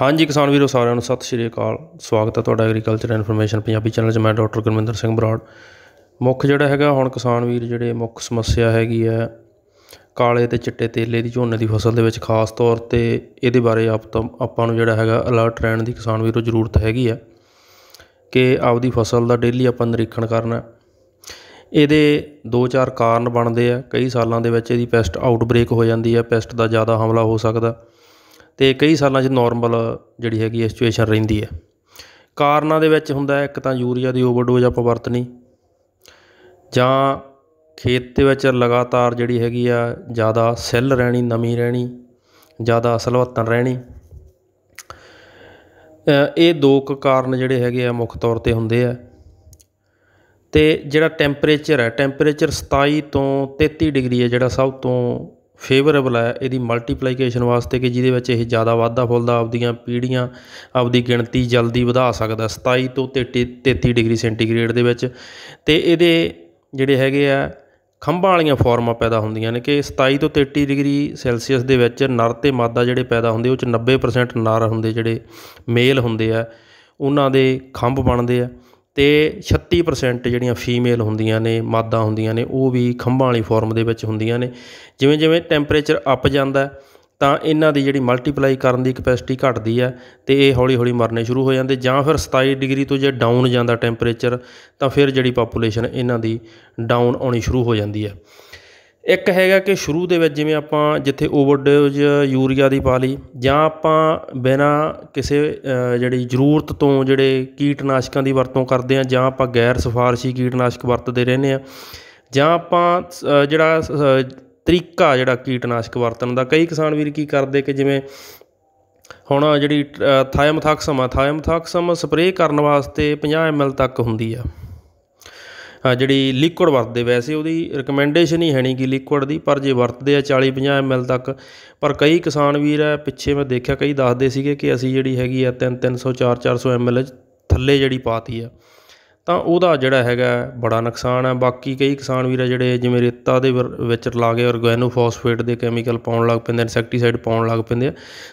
ਹਾਂਜੀ ਕਿਸਾਨ ਵੀਰੋ ਸਾਰਿਆਂ ਨੂੰ ਸਤਿ ਸ਼੍ਰੀ ਅਕਾਲ ਸਵਾਗਤ ਹੈ ਤੁਹਾਡਾ ਐਗਰੀਕਲਚਰ ਇਨਫੋਰਮੇਸ਼ਨ ਪੰਜਾਬੀ ਚੈਨਲ 'ਚ ਮੈਂ ਡਾਕਟਰ ਗੁਰਮਿੰਦਰ ਸਿੰਘ ਬਰਾੜ ਮੁੱਖ ਜਿਹੜਾ ਹੈਗਾ ਹੁਣ ਕਿਸਾਨ ਵੀਰ ਜਿਹੜੇ ਮੁੱਖ ਸਮੱਸਿਆ ਹੈਗੀ ਹੈ ਕਾਲੇ ਤੇ ਚਿੱਟੇ ਤੇਲੇ ਦੀ ਝੋਨੇ ਦੀ ਫਸਲ ਦੇ ਵਿੱਚ ਖਾਸ ਤੌਰ ਤੇ ਇਹਦੇ ਬਾਰੇ ਆਪ ਤੋਂ ਆਪਾਂ ਨੂੰ ਜਿਹੜਾ ਹੈਗਾ ਅਲਰਟ ਰਹਿਣ ਦੀ ਕਿਸਾਨ ਵੀਰੋ ਜ਼ਰੂਰਤ ਹੈਗੀ ਹੈ ਕਿ ਆਪਦੀ ਫਸਲ ਦਾ ਡੇਲੀ ਆਪਾਂ ਨਿਰੀਖਣ ਕਰਨਾ ਇਹਦੇ 2-4 ਕਾਰਨ ਬਣਦੇ ਆ ਕਈ ਸਾਲਾਂ ਦੇ ਵਿੱਚ ਇਹਦੀ ਪੈਸਟ ਆਊਟਬ੍ਰੇਕ ਹੋ ਜਾਂਦੀ ਹੈ ਪੈਸਟ ਦਾ ਜ਼ਿਆਦਾ ਹਮਲਾ ਹੋ ਸਕਦਾ ਤੇ ਕਈ ਸਾਲਾਂ 'ਚ ਨਾਰਮਲ ਜਿਹੜੀ ਹੈਗੀ ਹੈ ਸਿਚੁਏਸ਼ਨ ਰਹਿੰਦੀ ਹੈ ਕਾਰਨਾਂ ਦੇ ਵਿੱਚ ਹੁੰਦਾ ਇੱਕ ਤਾਂ ਯੂਰੀਆ ਦੀ ਓਵਰਡੋਜ਼ ਆਪਾਂ ਵਰਤਣੀ ਜਾਂ ਖੇਤ ਦੇ ਵਿੱਚ ਲਗਾਤਾਰ ਜਿਹੜੀ ਹੈਗੀ ਆ ਜ਼ਿਆਦਾ ਸੈੱਲ ਰਹਿਣੀ ਨਮੀ ਰਹਿਣੀ ਜ਼ਿਆਦਾ ਸਲਵਤਨ ਰਹਿਣੀ ਇਹ ਦੋ ਕੁ ਕਾਰਨ ਜਿਹੜੇ ਹੈਗੇ ਆ ਮੁੱਖ ਤੌਰ ਤੇ ਹੁੰਦੇ ਆ ਤੇ ਜਿਹੜਾ ਟੈਂਪਰੇਚਰ ਹੈ ਟੈਂਪਰੇਚਰ 27 ਤੋਂ 33 ਡਿਗਰੀ ਹੈ ਜਿਹੜਾ ਸਭ ਤੋਂ ਫੇਵਰੇਬਲ ਹੈ ਇਹਦੀ ਮਲਟੀਪਲੀਕੇਸ਼ਨ ਵਾਸਤੇ ਕਿ ਜਿਹਦੇ ਵਿੱਚ ਇਹ ਜ਼ਿਆਦਾ ਵਾਧਾ ਫੁੱਲਦਾ ਆਪਦੀਆਂ ਪੀੜੀਆਂ ਆਪਦੀ ਗਿਣਤੀ ਜਲਦੀ ਵਧਾ ਸਕਦਾ 27 ਤੋਂ 33 ਡਿਗਰੀ ਸੈਂਟੀਗ੍ਰੇਡ ਦੇ ਵਿੱਚ ਤੇ ਇਹਦੇ ਜਿਹੜੇ ਹੈਗੇ ਆ ਖੰਭਾਂ ਵਾਲੀਆਂ ਫਾਰਮਾਂ ਪੈਦਾ ਹੁੰਦੀਆਂ ਨੇ ਕਿ 27 ਤੋਂ 33 ਡਿਗਰੀ ਸੈਲਸੀਅਸ ਦੇ ਵਿੱਚ ਨਰ ਤੇ ਮਾਦਾ ਜਿਹੜੇ ਪੈਦਾ ਹੁੰਦੇ ਉਹ ਚ 90% ਨਰ ਹੁੰਦੇ ਜਿਹੜੇ ਮੇਲ ਹੁੰਦੇ ਆ ਉਹਨਾਂ ਦੇ ਖੰਭ ਬਣਦੇ ਆ ਤੇ 36% ਜਿਹੜੀਆਂ ਫੀਮੇਲ ਹੁੰਦੀਆਂ ਨੇ ਮਾਦਾ ਹੁੰਦੀਆਂ ਨੇ ਉਹ ਵੀ ਖੰਭਾਂ ਵਾਲੀ ਫਾਰਮ ਦੇ ਵਿੱਚ ਹੁੰਦੀਆਂ ਨੇ ਜਿਵੇਂ ਜਿਵੇਂ ਟੈਂਪਰੇਚਰ ਅੱਪ ਜਾਂਦਾ ਤਾਂ ਇਹਨਾਂ ਦੀ ਜਿਹੜੀ ਮਲਟੀਪਲਾਈ ਕਰਨ ਦੀ ਕਪੈਸਿਟੀ ਘਟਦੀ ਹੈ ਤੇ ਇਹ ਹੌਲੀ ਹੌਲੀ ਮਰਨੇ ਸ਼ੁਰੂ ਹੋ ਜਾਂਦੇ ਜਾਂ ਫਿਰ 27 ਡਿਗਰੀ ਤੋਂ ਜੇ ਡਾਊਨ ਜਾਂਦਾ ਟੈਂਪਰੇਚਰ ਤਾਂ ਫਿਰ ਜਿਹੜੀ ਪਾਪੂਲੇਸ਼ਨ ਇਹਨਾਂ ਦੀ ਡਾਊਨ ਆਉਣੀ ਸ਼ੁਰੂ ਹੋ ਜਾਂਦੀ ਹੈ ਇੱਕ ਹੈਗਾ ਕਿ ਸ਼ੁਰੂ ਦੇ ਵਿੱਚ ਜਿਵੇਂ ਆਪਾਂ ਜਿੱਥੇ ਓਵਰਡੋਜ਼ ਯੂਰੀਆ ਦੀ ਪਾ ਲਈ ਜਾਂ ਆਪਾਂ ਬਿਨਾ ਕਿਸੇ ਜਿਹੜੀ ਜ਼ਰੂਰਤ ਤੋਂ ਜਿਹੜੇ ਕੀਟਨਾਸ਼ਕਾਂ ਦੀ ਵਰਤੋਂ ਕਰਦੇ ਹਾਂ ਜਾਂ ਆਪਾਂ ਗੈਰ ਸਫਾਰਸ਼ੀ ਕੀਟਨਾਸ਼ਕ ਵਰਤਦੇ ਰਹਿੰਦੇ ਹਾਂ ਜਾਂ ਆਪਾਂ ਜਿਹੜਾ ਤਰੀਕਾ ਜਿਹੜਾ ਕੀਟਨਾਸ਼ਕ ਵਰਤਣ ਦਾ ਕਈ ਕਿਸਾਨ ਵੀਰ ਕੀ ਕਰਦੇ ਕਿ ਜਿਵੇਂ ਹੁਣ ਜਿਹੜੀ ਥਾਇਮਥਾਕਸਮ ਆ ਥਾਇਮਥਾਕਸਮ ਸਪਰੇਅ ਕਰਨ ਵਾਸਤੇ 50 ml ਤੱਕ ਹੁੰਦੀ ਆ ਜਿਹੜੀ ਲਿਕੁਇਡ ਵਰਤਦੇ ਵੈਸੇ ਉਹਦੀ ਰეკਮੈਂਡੇਸ਼ਨ ਹੀ ਹੈਣੀ ਕਿ ਲਿਕੁਇਡ ਦੀ ਪਰ ਜੇ ਵਰਤਦੇ ਆ 40 50 ml ਤੱਕ ਪਰ ਕਈ ਕਿਸਾਨ ਵੀਰ ਆ ਪਿੱਛੇ ਮੈਂ ਦੇਖਿਆ ਕਈ ਦੱਸਦੇ ਸੀਗੇ ਕਿ ਅਸੀਂ ਜਿਹੜੀ ਹੈਗੀ ਆ 3 300 4 400 ml ਥੱਲੇ ਜਿਹੜੀ ਪਾਤੀ ਆ ਤਾਂ ਉਹਦਾ ਜਿਹੜਾ ਹੈਗਾ ਬੜਾ ਨੁਕਸਾਨ ਹੈ ਬਾਕੀ ਕਈ ਕਿਸਾਨ ਵੀਰ ਆ ਜਿਹੜੇ ਜਿਵੇਂ ਰੇਤਾ ਦੇ ਵਿੱਚ ਲਾ ਕੇ ਆਰਗੈਨੋਫੋਸਫੇਟ ਦੇ ਕੈਮੀਕਲ ਪਾਉਣ ਲੱਗ ਪੈਂਦੇ ਇਨਸੈਕਟੀਸਾਈਡ ਪਾਉਣ ਲੱਗ ਪੈਂਦੇ ਆ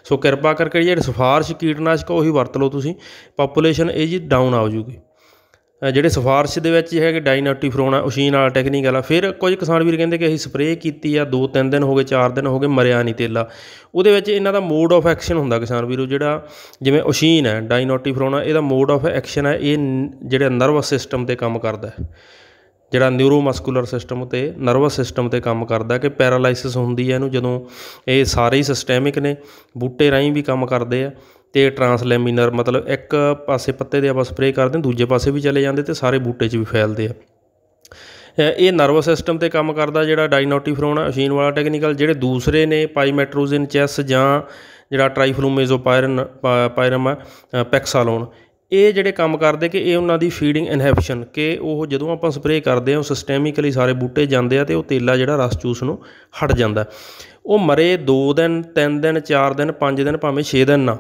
ਸੋ ਕਿਰਪਾ ਕਰਕੇ ਜਿਹੜੇ ਸਿਫਾਰਿਸ਼ ਕੀਟਨਾਸ਼ਕ ਉਹੀ ਵਰਤ ਲਓ ਤੁਸੀਂ ਪੋਪੂਲੇਸ਼ਨ ਇਹ ਜੀ ਡਾਊਨ ਆ ਜੂਗੀ ਜਿਹੜੇ ਸਫਾਰਿਸ਼ ਦੇ ਵਿੱਚ ਹੈ ਕਿ ਡਾਈਨਾਟੀਫਰੋਨ ਆ ਉਸ਼ੀਨ ਵਾਲਾ ਟੈਕਨੀਕਲ ਵਾਲਾ ਫਿਰ ਕੁਝ ਕਿਸਾਨ ਵੀਰ ਕਹਿੰਦੇ ਕਿ ਅਸੀਂ ਸਪਰੇਅ ਕੀਤੀ ਆ 2-3 ਦਿਨ ਹੋ ਗਏ 4 ਦਿਨ ਹੋ ਗਏ ਮਰਿਆ ਨਹੀਂ ਤੇਲਾ ਉਹਦੇ ਵਿੱਚ ਇਹਨਾਂ ਦਾ ਮੋਡ ਆਫ ਐਕਸ਼ਨ ਹੁੰਦਾ ਕਿਸਾਨ ਵੀਰੋ ਜਿਹੜਾ ਜਿਵੇਂ ਉਸ਼ੀਨ ਹੈ ਡਾਈਨਾਟੀਫਰੋਨ ਆ ਇਹਦਾ ਮੋਡ ਆਫ ਐਕਸ਼ਨ ਹੈ ਇਹ ਜਿਹੜਾ ਨਰਵਸ ਸਿਸਟਮ ਤੇ ਕੰਮ ਕਰਦਾ ਹੈ ਜਿਹੜਾ ਨਿਊਰੋਮਸਕੂਲਰ ਸਿਸਟਮ ਤੇ ਨਰਵਸ ਸਿਸਟਮ ਤੇ ਕੰਮ ਕਰਦਾ ਕਿ ਪੈਰਾਲਾਈਸਿਸ ਹੁੰਦੀ ਹੈ ਇਹਨੂੰ ਜਦੋਂ ਇਹ ਸਾਰੇ ਹੀ ਸਿਸਟੈਮਿਕ ਨੇ ਬੂਟੇ ਰਾਈ ਵੀ ਕੰਮ ਕਰਦੇ ਆ ਤੇ ਟ੍ਰਾਂਸਲੈਮੀਨਰ ਮਤਲਬ ਇੱਕ ਪਾਸੇ ਪੱਤੇ ਦੇ ਆਪਾਂ ਸਪਰੇਅ ਕਰਦੇ ਦੂਜੇ ਪਾਸੇ ਵੀ ਚਲੇ ਜਾਂਦੇ ਤੇ ਸਾਰੇ ਬੂਟੇ 'ਚ ਵੀ ਫੈਲਦੇ ਆ ਇਹ ਨਰਵਸ ਸਿਸਟਮ ਤੇ ਕੰਮ ਕਰਦਾ ਜਿਹੜਾ ਡਾਈਨੋਟੀਫਰੋਨ ਅਸ਼ੀਨ ਵਾਲਾ ਟੈਕਨੀਕਲ ਜਿਹੜੇ ਦੂਸਰੇ ਨੇ ਪਾਈਮੈਟਰੋਜ਼ਿਨ ਚੈਸ ਜਾਂ ਜਿਹੜਾ ਟ੍ਰਾਈਫਲੂਮੇਜ਼ੋਪਾਇਰਨ ਪਾਇਰਮ ਪੈਕਸਾਲੋਨ ਇਹ ਜਿਹੜੇ ਕੰਮ ਕਰਦੇ ਕਿ ਇਹ ਉਹਨਾਂ ਦੀ ਫੀਡਿੰਗ ਇਨਹੈਬਿਸ਼ਨ ਕਿ ਉਹ ਜਦੋਂ ਆਪਾਂ ਸਪਰੇਅ ਕਰਦੇ ਹਾਂ ਉਹ ਸਿਸਟੈਮਿਕਲੀ ਸਾਰੇ ਬੂਟੇ ਜਾਂਦੇ ਆ ਤੇ ਉਹ ਤੇਲਾ ਜਿਹੜਾ ਰਸ ਚੂਸ ਨੂੰ ਹਟ ਜਾਂਦਾ ਉਹ ਮਰੇ 2 ਦਿਨ 3 ਦਿਨ 4 ਦਿਨ 5 ਦਿਨ ਭਾਵੇਂ 6 ਦਿਨ ਨਾ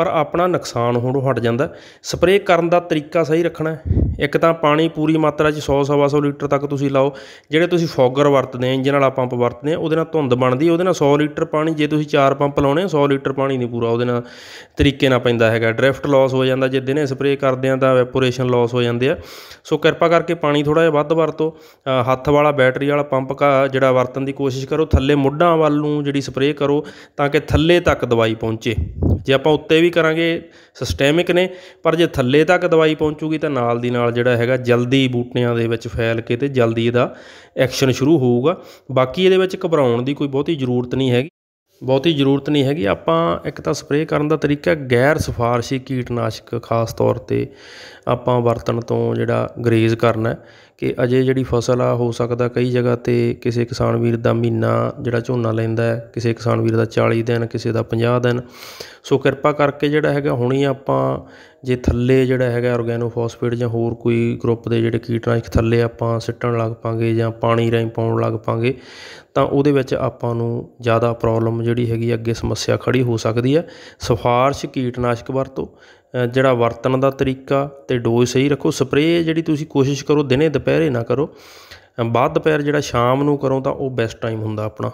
ਪਰ ਆਪਣਾ ਨੁਕਸਾਨ ਹੋਣੋਂ ਹਟ ਜਾਂਦਾ ਸਪਰੇਅ ਕਰਨ ਦਾ ਤਰੀਕਾ ਸਹੀ ਰੱਖਣਾ ਹੈ ਇੱਕ ਤਾਂ ਪਾਣੀ ਪੂਰੀ ਮਾਤਰਾ 'ਚ 100 ਸਵਾ 100 ਲੀਟਰ ਤੱਕ ਤੁਸੀਂ ਲਾਓ ਜਿਹੜੇ ਤੁਸੀਂ ਫੋਗਰ ਵਰਤਦੇ ਆ ਇੰਜਨ ਵਾਲਾ ਪੰਪ ਵਰਤਦੇ ਆ ਉਹਦੇ ਨਾਲ ਧੁੰਦ ਬਣਦੀ ਉਹਦੇ ਨਾਲ 100 ਲੀਟਰ ਪਾਣੀ ਜੇ ਤੁਸੀਂ ਚਾਰ ਪੰਪ ਲਾਉਣੇ 100 ਲੀਟਰ ਪਾਣੀ ਨਹੀਂ ਪੂਰਾ ਉਹਦੇ ਨਾਲ ਤਰੀਕੇ ਨਾਲ ਪੈਂਦਾ ਹੈਗਾ ਡ੍ਰਿਫਟ ਲਾਸ ਹੋ ਜਾਂਦਾ ਜੇ ਦਿਨੇ ਸਪਰੇਅ ਕਰਦੇ ਆ ਤਾਂ ਵੈਪੋਰੇਸ਼ਨ ਲਾਸ ਹੋ ਜਾਂਦੇ ਆ ਸੋ ਕਿਰਪਾ ਕਰਕੇ ਪਾਣੀ ਥੋੜਾ ਜਿਹਾ ਵੱਧ ਵਰਤੋ ਹੱਥ ਵਾਲਾ ਬੈਟਰੀ ਵਾਲਾ ਪੰਪ ਕਾ ਜਿਹੜਾ ਵਰਤਣ ਦੀ ਕੋਸ਼ਿਸ਼ ਕਰੋ ਥੱਲੇ ਮੁੱਢਾਂ ਵੱਲ ਨੂੰ ਜਿਹੜੀ ਸਪਰੇਅ ਕਰੋ ਤਾਂ ਕਿ ਥੱਲੇ ਤੱਕ ਦਵਾਈ ਪਹੁੰਚੇ ਜੇ ਆਪਾਂ ਉੱਤੇ ਵੀ ਕਰਾਂਗੇ ਸਿਸਟੈਮਿਕ ਨੇ ਪਰ ਜੇ ਥੱਲੇ ਤੱਕ ਦਵਾਈ ਪਹੁੰਚੂਗੀ ਤਾਂ ਨਾਲ ਦੀ ਨਾਲ ਜਿਹੜਾ ਹੈਗਾ ਜਲਦੀ ਬੂਟਿਆਂ ਦੇ ਵਿੱਚ ਫੈਲ ਕੇ ਤੇ ਜਲਦੀ ਇਹਦਾ ਐਕਸ਼ਨ ਸ਼ੁਰੂ ਹੋਊਗਾ ਬਾਕੀ ਇਹਦੇ ਵਿੱਚ ਘਬਰਾਉਣ ਦੀ ਕੋਈ ਬਹੁਤੀ ਜ਼ਰੂਰਤ ਨਹੀਂ ਹੈਗੀ ਬਹੁਤੀ ਜ਼ਰੂਰਤ ਨਹੀਂ ਹੈਗੀ ਆਪਾਂ ਇੱਕ ਤਾਂ ਸਪਰੇਅ ਕਰਨ ਦਾ ਤਰੀਕਾ ਗੈਰ ਸਫਾਰਸ਼ੀ ਕੀਟਨਾਸ਼ਕ ਖਾਸ ਤੌਰ ਤੇ ਆਪਾਂ ਵਰਤਣ ਤੋਂ ਜਿਹੜਾ ਗਰੇਜ਼ ਕਰਨਾ ਹੈ ਕਿ ਅਜੇ ਜਿਹੜੀ ਫਸਲ ਆ ਹੋ ਸਕਦਾ ਕਈ ਜਗ੍ਹਾ ਤੇ ਕਿਸੇ ਕਿਸਾਨ ਵੀਰ ਦਾ ਮਹੀਨਾ ਜਿਹੜਾ ਝੋਨਾ ਲੈਂਦਾ ਕਿਸੇ ਕਿਸਾਨ ਵੀਰ ਦਾ 40 ਦਿਨ ਕਿਸੇ ਦਾ 50 ਦਿਨ ਸੋ ਕਿਰਪਾ ਕਰਕੇ ਜਿਹੜਾ ਹੈਗਾ ਹੁਣੀ ਆਪਾਂ ਜੇ ਥੱਲੇ ਜਿਹੜਾ ਹੈਗਾ ਆਰਗੈਨੋਫੋਸਫੇਟ ਜਾਂ ਹੋਰ ਕੋਈ ਗਰੁੱਪ ਦੇ ਜਿਹੜੇ ਕੀਟਨਾਸ਼ਕ ਥੱਲੇ ਆਪਾਂ ਸਿੱਟਣ ਲੱਗ ਪਾਂਗੇ ਜਾਂ ਪਾਣੀ ਰਾਈ ਪਾਉਣ ਲੱਗ ਪਾਂਗੇ ਤਾਂ ਉਹਦੇ ਵਿੱਚ ਆਪਾਂ ਨੂੰ ਜ਼ਿਆਦਾ ਪ੍ਰੋਬਲਮ ਜਿਹੜੀ ਹੈਗੀ ਅੱਗੇ ਸਮੱਸਿਆ ਖੜੀ ਹੋ ਸਕਦੀ ਹੈ ਸਿਫਾਰਿਸ਼ ਕੀਟਨਾਸ਼ਕ ਵਰਤੋ ਜਿਹੜਾ ਵਰਤਣ ਦਾ ਤਰੀਕਾ ਤੇ ਡੋਜ਼ ਸਹੀ ਰੱਖੋ ਸਪਰੇਅ ਜਿਹੜੀ ਤੁਸੀਂ ਕੋਸ਼ਿਸ਼ ਕਰੋ ਦਿਨੇ ਦੁਪਹਿਰੇ ਨਾ ਕਰੋ ਬਾਅਦ ਦੁਪਹਿਰ ਜਿਹੜਾ ਸ਼ਾਮ ਨੂੰ ਕਰੋ ਤਾਂ ਉਹ ਬੈਸਟ ਟਾਈਮ ਹੁੰਦਾ ਆਪਣਾ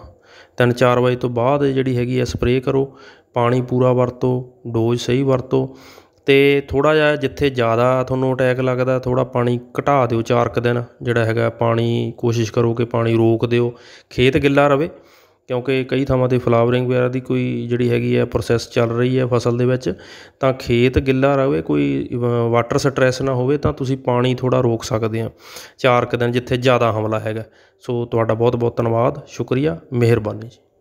3-4 ਵਜੇ ਤੋਂ ਬਾਅਦ ਜਿਹੜੀ ਹੈਗੀ ਹੈ ਸਪਰੇਅ ਕਰੋ ਪਾਣੀ ਪੂਰਾ ਵਰਤੋ ਡੋਜ਼ ਸਹੀ ਵਰਤੋ ਤੇ ਥੋੜਾ ਜਿਹਾ ਜਿੱਥੇ ਜ਼ਿਆਦਾ ਤੁਹਾਨੂੰ ਅਟੈਕ ਲੱਗਦਾ ਥੋੜਾ ਪਾਣੀ ਘਟਾ ਦਿਓ 4 ਦਿਨ ਜਿਹੜਾ ਹੈਗਾ ਪਾਣੀ ਕੋਸ਼ਿਸ਼ ਕਰੋ ਕਿ ਪਾਣੀ ਰੋਕ ਦਿਓ ਖੇਤ ਗਿੱਲਾ ਰਵੇ ਕਿਉਂਕਿ ਕਈ ਥਾਵਾਂ 'ਤੇ ਫਲਾਵਰਿੰਗ ਵਗੈਰਾ ਦੀ ਕੋਈ ਜਿਹੜੀ ਹੈਗੀ ਹੈ ਪ੍ਰੋਸੈਸ ਚੱਲ ਰਹੀ ਹੈ ਫ਼ਸਲ ਦੇ ਵਿੱਚ ਤਾਂ ਖੇਤ ਗਿੱਲਾ ਰਹੇ ਕੋਈ ਵਾਟਰ ਸਟ्रेस ਨਾ ਹੋਵੇ ਤਾਂ ਤੁਸੀਂ ਪਾਣੀ ਥੋੜਾ ਰੋਕ ਸਕਦੇ ਆ ਚਾਰ ਕੁ ਦਿਨ ਜਿੱਥੇ ਜ਼ਿਆਦਾ ਹਮਲਾ ਹੈਗਾ ਸੋ ਤੁਹਾਡਾ ਬਹੁਤ ਬਹੁਤ ਧੰਨਵਾਦ ਸ਼ੁਕਰੀਆ ਮਿਹਰਬਾਨੀ ਜੀ